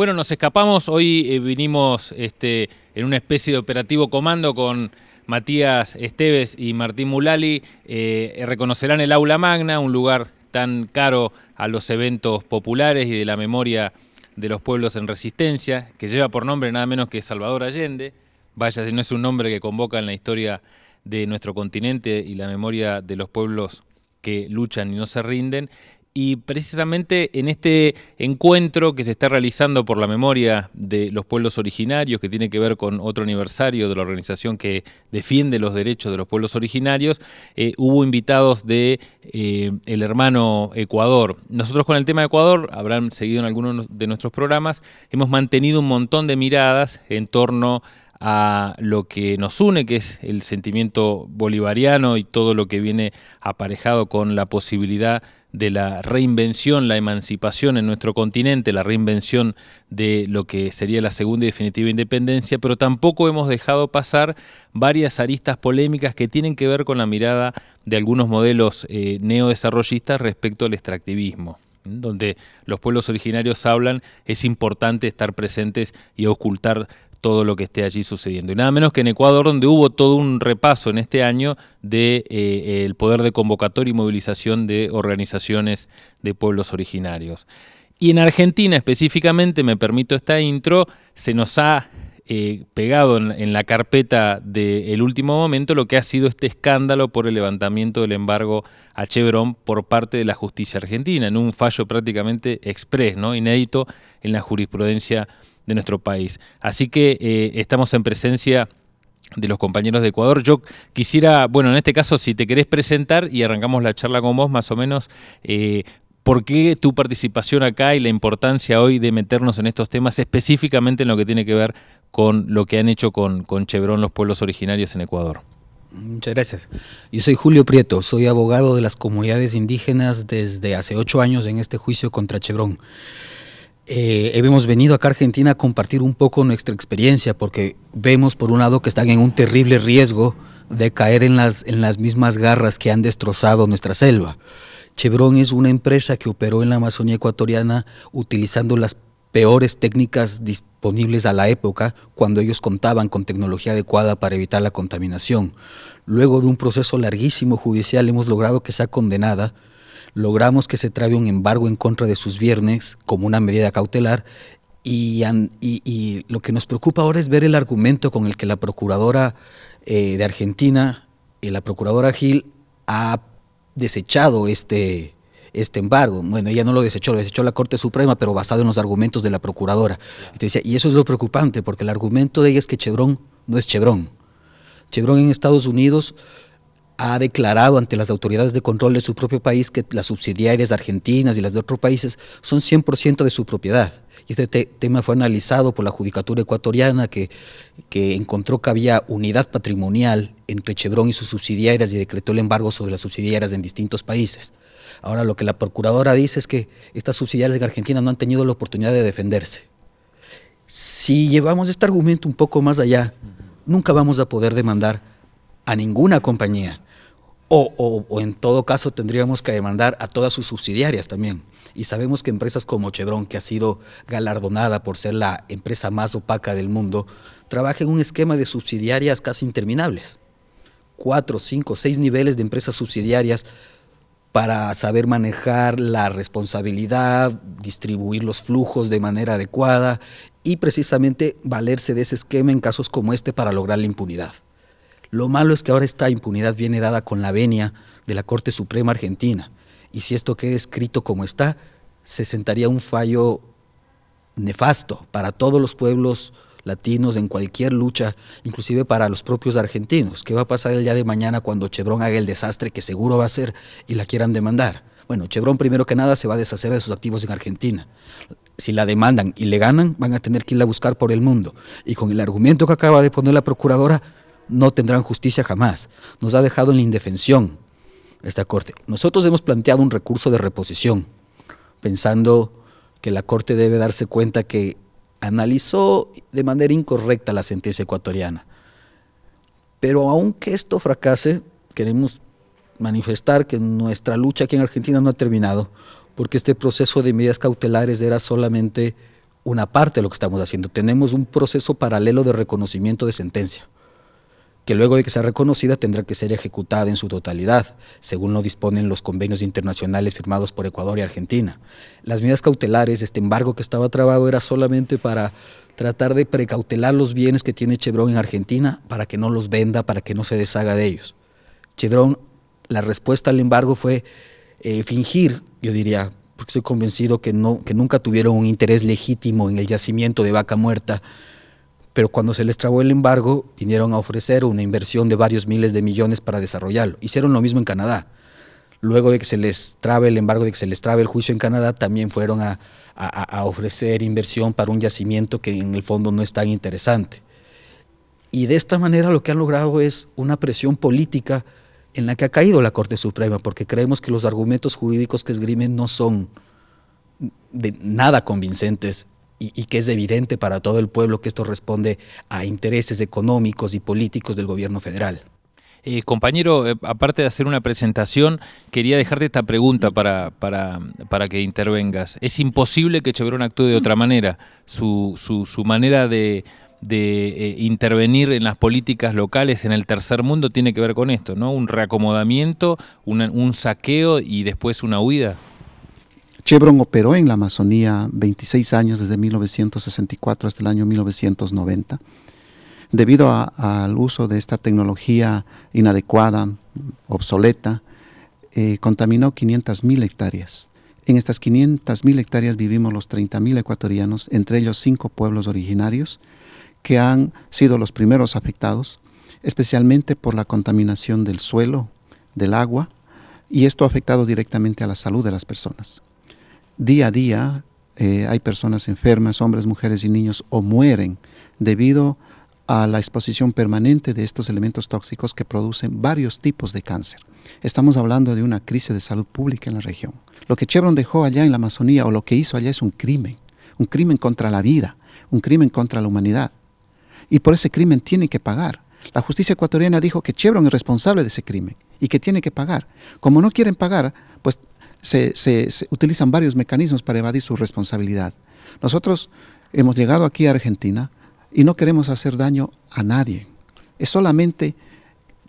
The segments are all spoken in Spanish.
Bueno, nos escapamos, hoy eh, vinimos este, en una especie de operativo comando con Matías Esteves y Martín Mulali. Eh, reconocerán el Aula Magna, un lugar tan caro a los eventos populares y de la memoria de los pueblos en resistencia, que lleva por nombre nada menos que Salvador Allende. Vaya, si no es un nombre que convoca en la historia de nuestro continente y la memoria de los pueblos que luchan y no se rinden y precisamente en este encuentro que se está realizando por la memoria de los pueblos originarios, que tiene que ver con otro aniversario de la organización que defiende los derechos de los pueblos originarios, eh, hubo invitados de eh, el hermano Ecuador. Nosotros con el tema de Ecuador, habrán seguido en algunos de nuestros programas, hemos mantenido un montón de miradas en torno a lo que nos une, que es el sentimiento bolivariano y todo lo que viene aparejado con la posibilidad de la reinvención, la emancipación en nuestro continente, la reinvención de lo que sería la segunda y definitiva independencia, pero tampoco hemos dejado pasar varias aristas polémicas que tienen que ver con la mirada de algunos modelos eh, neodesarrollistas respecto al extractivismo donde los pueblos originarios hablan, es importante estar presentes y ocultar todo lo que esté allí sucediendo. Y nada menos que en Ecuador, donde hubo todo un repaso en este año del de, eh, poder de convocatoria y movilización de organizaciones de pueblos originarios. Y en Argentina específicamente, me permito esta intro, se nos ha eh, pegado en, la carpeta del último momento lo que ha sido este escándalo por el levantamiento del embargo a Chevron por parte de la justicia argentina, en un fallo prácticamente exprés, ¿no? inédito en la jurisprudencia de nuestro país. Así que eh, estamos en presencia de los compañeros de Ecuador. Yo quisiera, bueno, en este caso, si te querés presentar y arrancamos la charla con vos, más o menos, eh, ¿por qué tu participación acá y la importancia hoy de meternos en estos temas, específicamente en lo que tiene que ver con lo que han hecho con, Chevron los pueblos originarios en Ecuador. Muchas gracias. Yo soy Julio Prieto, soy abogado de las comunidades indígenas desde hace ocho años en este juicio contra Chevron. Eh, hemos venido acá a Argentina a compartir un poco nuestra experiencia porque vemos por un lado que están en un terrible riesgo de caer en las, en las mismas garras que han destrozado nuestra selva. Chevron es una empresa que operó en la Amazonía ecuatoriana utilizando las peores técnicas disponibles a la época cuando ellos contaban con tecnología adecuada para evitar la contaminación. Luego de un proceso larguísimo judicial hemos logrado que sea condenada, logramos que se trabe un embargo en contra de sus viernes, como una medida cautelar y, y, lo que nos preocupa ahora es ver el argumento con el que la procuradora eh, de Argentina, y la procuradora Gil, ha desechado este, este embargo. Bueno, ella no lo desechó, lo desechó la Corte Suprema, pero basado en los argumentos de la Procuradora. y eso es lo preocupante, porque el argumento de ella es que Chevron no es Chevron. Chevron en Estados Unidos ha declarado ante las autoridades de control de su propio país que las subsidiarias argentinas y las de otros países son 100% de su propiedad. Y este tema fue analizado por la Judicatura ecuatoriana que, que encontró que había unidad patrimonial entre Chevron y sus subsidiarias y decretó el embargo sobre las subsidiarias en distintos países. Ahora lo que la procuradora dice es que estas subsidiarias de Argentina no han tenido la oportunidad de defenderse. Si llevamos este argumento un poco más allá, nunca vamos a poder demandar a ninguna compañía. O, en todo caso tendríamos que demandar a todas sus subsidiarias también. Y sabemos que empresas como Chevron, que ha sido galardonada por ser la empresa más opaca del mundo, trabaja en un esquema de subsidiarias casi interminables. Cuatro, cinco, seis niveles de empresas subsidiarias para saber manejar la responsabilidad, distribuir los flujos de manera adecuada y precisamente valerse de ese esquema en casos como este para lograr la impunidad. Lo malo es que ahora esta impunidad viene dada con la venia de la Corte Suprema Argentina y si esto queda escrito como está, se sentaría un fallo nefasto para todos los pueblos latinos en cualquier lucha, inclusive para los propios argentinos. ¿Qué va a pasar el día de mañana cuando Chevron haga el desastre que seguro va a ser y la quieran demandar? Bueno, Chevron primero que nada se va a deshacer de sus activos en Argentina. Si la demandan y le ganan, van a tener que irla a buscar por el mundo. Y con el argumento que acaba de poner la procuradora, no tendrán justicia jamás. Nos ha dejado en la indefensión esta Corte. Nosotros hemos planteado un recurso de reposición, pensando que la Corte debe darse cuenta que analizó de manera incorrecta la sentencia ecuatoriana. Pero aunque esto fracase, queremos manifestar que nuestra lucha aquí en Argentina no ha terminado, porque este proceso de medidas cautelares era solamente una parte de lo que estamos haciendo. Tenemos un proceso paralelo de reconocimiento de sentencia que luego de que sea reconocida tendrá que ser ejecutada en su totalidad, según lo disponen los convenios internacionales firmados por Ecuador y Argentina. Las medidas cautelares, este embargo que estaba trabado era solamente para tratar de precautelar los bienes que tiene Chevron en Argentina para que no los venda, para que no se deshaga de ellos. Chevron, la respuesta al embargo fue eh, fingir, yo diría, porque estoy convencido que, no, que nunca tuvieron un interés legítimo en el yacimiento de vaca muerta, pero cuando se les trabó el embargo, vinieron a ofrecer una inversión de varios miles de millones para desarrollarlo. Hicieron lo mismo en Canadá. Luego de que se les trabe el embargo, de que se les trabe el juicio en Canadá, también fueron a, a ofrecer inversión para un yacimiento que en el fondo no es tan interesante. Y de esta manera lo que han logrado es una presión política en la que ha caído la Corte Suprema, porque creemos que los argumentos jurídicos que esgrimen no son de nada convincentes y, que es evidente para todo el pueblo que esto responde a intereses económicos y políticos del gobierno federal. Eh, compañero, eh, aparte de hacer una presentación, quería dejarte esta pregunta para, para, para que intervengas. Es imposible que Chevron actúe de otra manera. Su, su, manera de, eh, intervenir en las políticas locales en el tercer mundo tiene que ver con esto, ¿no? Un reacomodamiento, un saqueo y después una huida. Chevron operó en la Amazonía 26 años, desde 1964 hasta el año 1990. Debido al uso de esta tecnología inadecuada, obsoleta, eh, contaminó contaminó 500.000 hectáreas. En estas 500.000 hectáreas vivimos los 30.000 ecuatorianos, entre ellos cinco pueblos originarios, que han sido los primeros afectados, especialmente por la contaminación del suelo, del agua, y esto ha afectado directamente a la salud de las personas día a día eh, hay personas enfermas, hombres, mujeres y niños, o mueren debido a la exposición permanente de estos elementos tóxicos que producen varios tipos de cáncer. Estamos hablando de una crisis de salud pública en la región. Lo que Chevron dejó allá en la Amazonía o lo que hizo allá es un crimen, un crimen contra la vida, un crimen contra la humanidad. Y por ese crimen tiene que pagar. La justicia ecuatoriana dijo que Chevron es responsable de ese crimen y que tiene que pagar. Como no quieren pagar, pues se, se, utilizan varios mecanismos para evadir su responsabilidad. Nosotros hemos llegado aquí a Argentina y no queremos hacer daño a nadie. Es solamente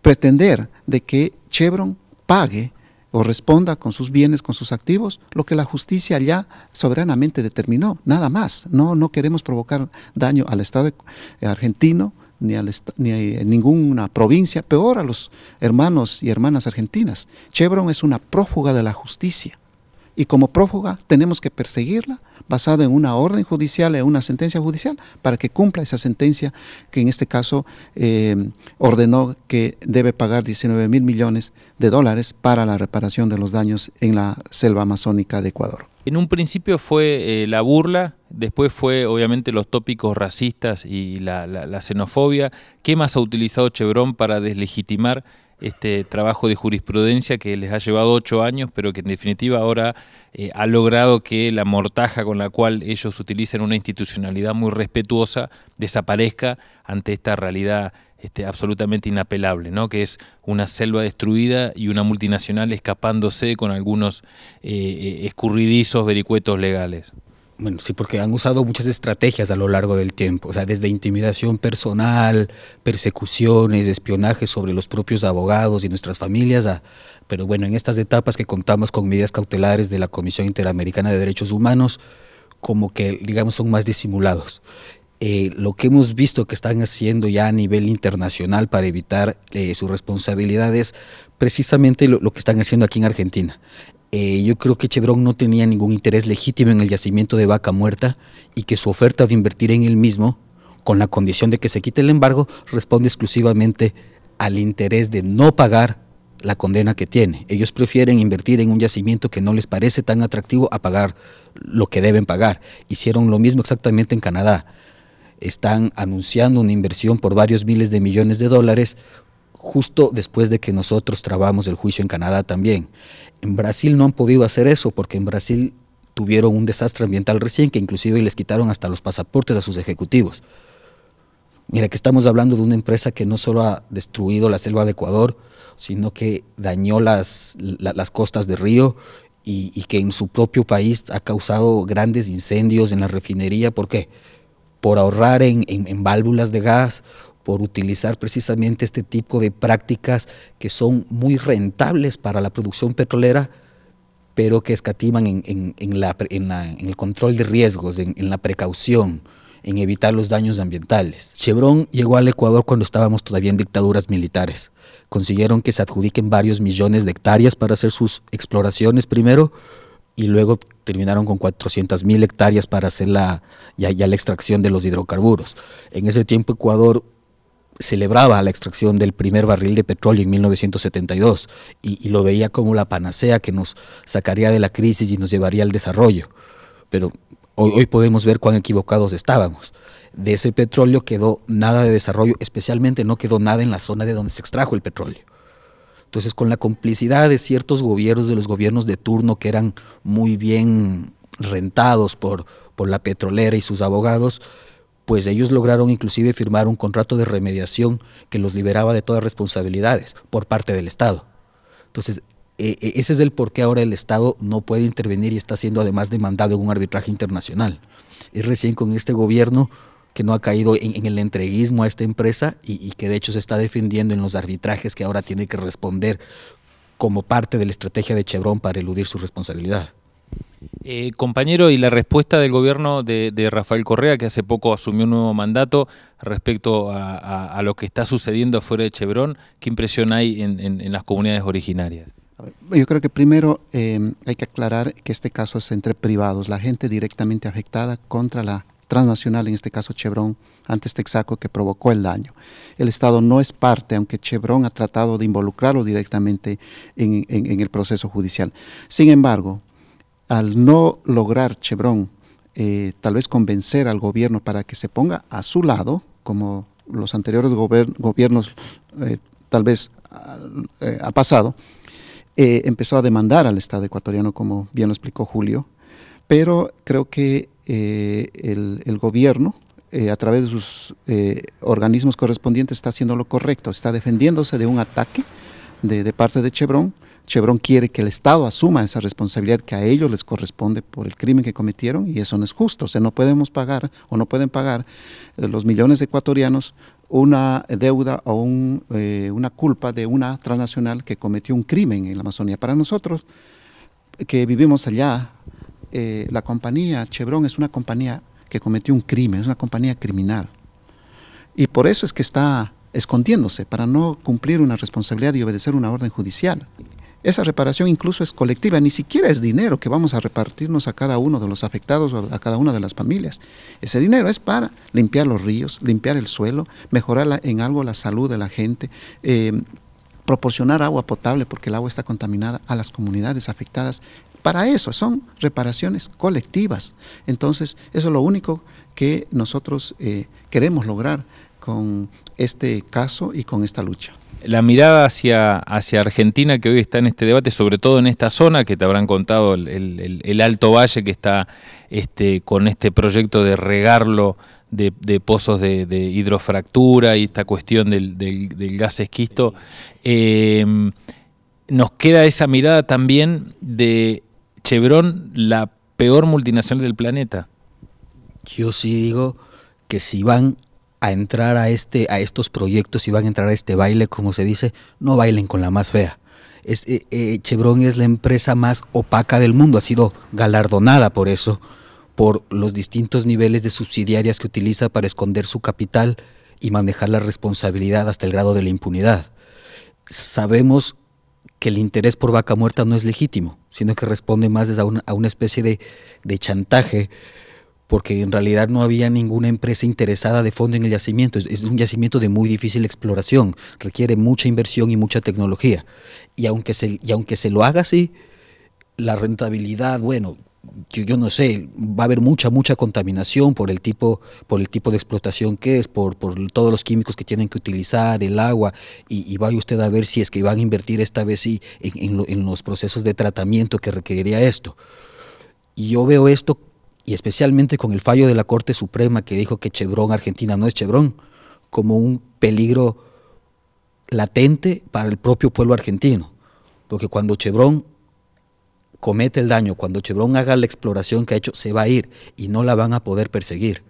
pretender de que Chevron pague o responda con sus bienes, con sus activos, lo que la justicia ya soberanamente determinó, nada más. No, no queremos provocar daño al Estado argentino, ni, en a ninguna provincia, peor a los hermanos y hermanas argentinas. Chevron es una prófuga de la justicia y como prófuga tenemos que perseguirla basado en una orden judicial, en una sentencia judicial, para que cumpla esa sentencia que en este caso eh, ordenó que debe pagar 19 mil millones de dólares para la reparación de los daños en la selva amazónica de Ecuador. En un principio fue eh, la burla, después fue obviamente los tópicos racistas y la, xenofobia. ¿Qué más ha utilizado Chevron para deslegitimar este trabajo de jurisprudencia que les ha llevado ocho años, pero que en definitiva ahora eh, ha logrado que la mortaja con la cual ellos utilizan una institucionalidad muy respetuosa desaparezca ante esta realidad este, absolutamente inapelable, ¿no? que es una selva destruida y una multinacional escapándose con algunos eh, eh, escurridizos vericuetos legales. Bueno, sí, porque han usado muchas estrategias a lo largo del tiempo, o sea, desde intimidación personal, persecuciones, espionaje sobre los propios abogados y nuestras familias, pero bueno, en estas etapas que contamos con medidas cautelares de la Comisión Interamericana de Derechos Humanos, como que, digamos, son más disimulados. Eh, lo que hemos visto que están haciendo ya a nivel internacional para evitar eh, su responsabilidad es precisamente lo, que están haciendo aquí en Argentina. Eh, yo creo que Chevron no tenía ningún interés legítimo en el yacimiento de vaca muerta y que su oferta de invertir en él mismo, con la condición de que se quite el embargo, responde exclusivamente al interés de no pagar la condena que tiene. Ellos prefieren invertir en un yacimiento que no les parece tan atractivo a pagar lo que deben pagar. Hicieron lo mismo exactamente en Canadá están anunciando una inversión por varios miles de millones de dólares justo después de que nosotros trabamos el juicio en Canadá también. En Brasil no han podido hacer eso porque en Brasil tuvieron un desastre ambiental recién que inclusive les quitaron hasta los pasaportes a sus ejecutivos. Mira que estamos hablando de una empresa que no solo ha destruido la selva de Ecuador, sino que dañó las, las costas de río y, y que en su propio país ha causado grandes incendios en la refinería. ¿Por qué? por ahorrar en, válvulas de gas, por utilizar precisamente este tipo de prácticas que son muy rentables para la producción petrolera, pero que escatiman en, el control de riesgos, en, la precaución, en evitar los daños ambientales. Chevron llegó al Ecuador cuando estábamos todavía en dictaduras militares. Consiguieron que se adjudiquen varios millones de hectáreas para hacer sus exploraciones primero, y luego terminaron con 400 mil hectáreas para hacer la, ya, la extracción de los hidrocarburos. En ese tiempo Ecuador celebraba la extracción del primer barril de petróleo en 1972 y, lo veía como la panacea que nos sacaría de la crisis y nos llevaría al desarrollo. Pero hoy, hoy podemos ver cuán equivocados estábamos. De ese petróleo quedó nada de desarrollo, especialmente no quedó nada en la zona de donde se extrajo el petróleo. Entonces, con la complicidad de ciertos gobiernos, de los gobiernos de turno que eran muy bien rentados por, por la petrolera y sus abogados, pues ellos lograron inclusive firmar un contrato de remediación que los liberaba de todas responsabilidades por parte del Estado. Entonces, e, e, ese es el por qué ahora el Estado no puede intervenir y está siendo además demandado en un arbitraje internacional. Es recién con este gobierno que no ha caído en, el entreguismo a esta empresa y, que de hecho se está defendiendo en los arbitrajes que ahora tiene que responder como parte de la estrategia de Chevron para eludir su responsabilidad. Eh, compañero, y la respuesta del gobierno de, Rafael Correa, que hace poco asumió un nuevo mandato respecto a, lo que está sucediendo afuera de Chevron, ¿qué impresión hay en, las comunidades originarias? Yo creo que primero eh, hay que aclarar que este caso es entre privados, la gente directamente afectada contra la transnacional, en este caso Chevron, antes este Texaco, que provocó el daño. El Estado no es parte, aunque Chevron ha tratado de involucrarlo directamente en, el proceso judicial. Sin embargo, al no lograr Chevron, eh, tal vez convencer al gobierno para que se ponga a su lado, como los anteriores gobiernos eh, tal vez eh, ha pasado, empezó a demandar al Estado ecuatoriano, como bien lo explicó Julio, pero creo que eh, el, gobierno, eh, a través de sus eh, organismos correspondientes, está haciendo lo correcto, está defendiéndose de un ataque de, parte de Chevron. Chevron quiere que el Estado asuma esa responsabilidad que a ellos les corresponde por el crimen que cometieron y eso no es justo. O sea, no podemos pagar o no pueden pagar los millones de ecuatorianos una deuda o una culpa de una transnacional que cometió un crimen en la Amazonía. Para nosotros, que vivimos allá, eh, la compañía Chevron es una compañía que cometió un crimen, es una compañía criminal. Y por eso es que está escondiéndose, para no cumplir una responsabilidad y obedecer una orden judicial. Esa reparación incluso es colectiva, ni siquiera es dinero que vamos a repartirnos a cada uno de los afectados o a cada una de las familias. Ese dinero es para limpiar los ríos, limpiar el suelo, mejorar en algo la salud de la gente, eh, proporcionar agua potable, porque el agua está contaminada, a las comunidades afectadas. Para eso son reparaciones colectivas. Entonces, eso es lo único que nosotros eh, queremos lograr con este caso y con esta lucha la mirada hacia, hacia Argentina que hoy está en este debate, sobre todo en esta zona que te habrán contado, el, Alto Valle que está este, con este proyecto de regarlo de, pozos de, hidrofractura y esta cuestión del, gas esquisto, eh, nos queda esa mirada también de Chevron, la peor multinacional del planeta. Yo sí digo que si van a entrar a, este, a estos proyectos y van a entrar a este baile, como se dice, no bailen con la más fea. Eh, eh, Chevron es la empresa más opaca del mundo, ha sido galardonada por eso, por los distintos niveles de subsidiarias que utiliza para esconder su capital y manejar la responsabilidad hasta el grado de la impunidad. Sabemos que el interés por vaca muerta no es legítimo, sino que responde más a una, a una especie de, de chantaje porque en realidad no había ninguna empresa interesada de fondo en el yacimiento. Es, un yacimiento de muy difícil exploración, requiere mucha inversión y mucha tecnología. Y aunque se, y aunque se lo haga así, la rentabilidad, bueno, yo, no sé, va a haber mucha, mucha contaminación por el tipo, por el tipo de explotación que es, por, por todos los químicos que tienen que utilizar, el agua, y, vaya usted a ver si es que van a invertir esta vez sí en, en los procesos de tratamiento que requeriría esto. Y yo veo esto y especialmente con el fallo de la Corte Suprema que dijo que Chevron Argentina no es Chevron, como un peligro latente para el propio pueblo argentino. Porque cuando Chevron comete el daño, cuando Chevron haga la exploración que ha hecho, se va a ir y no la van a poder perseguir,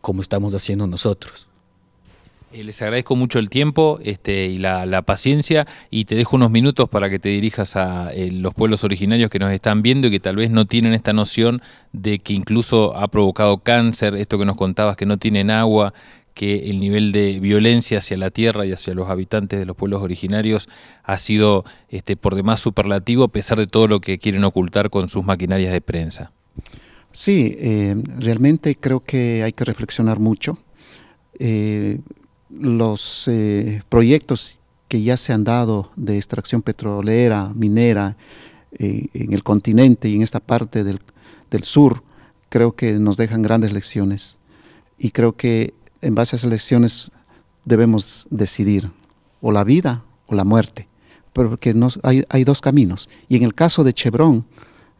como estamos haciendo nosotros. Eh, les agradezco mucho el tiempo este, y la, paciencia y te dejo unos minutos para que te dirijas a eh, los pueblos originarios que nos están viendo y que tal vez no tienen esta noción de que incluso ha provocado cáncer, esto que nos contabas, que no tienen agua, que el nivel de violencia hacia la tierra y hacia los habitantes de los pueblos originarios ha sido este, por demás superlativo a pesar de todo lo que quieren ocultar con sus maquinarias de prensa. Sí, eh, realmente creo que hay que reflexionar mucho los eh, proyectos que ya se han dado de extracción petrolera, minera, eh, en el continente y en esta parte del, sur, creo que nos dejan grandes lecciones. Y creo que en base a esas lecciones debemos decidir o la vida o la muerte, porque nos, hay, hay, dos caminos. Y en el caso de Chevron,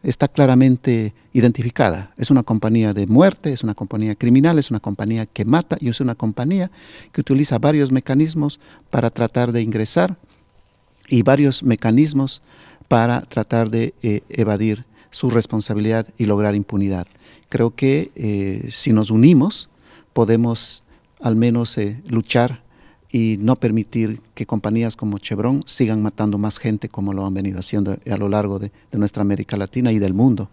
está claramente identificada. Es una compañía de muerte, es una compañía criminal, es una compañía que mata y es una compañía que utiliza varios mecanismos para tratar de ingresar y varios mecanismos para tratar de eh, evadir su responsabilidad y lograr impunidad. Creo que eh, si nos unimos podemos al menos eh, luchar y no permitir que compañías como Chevron sigan matando más gente como lo han venido haciendo a lo largo de, nuestra América Latina y del mundo.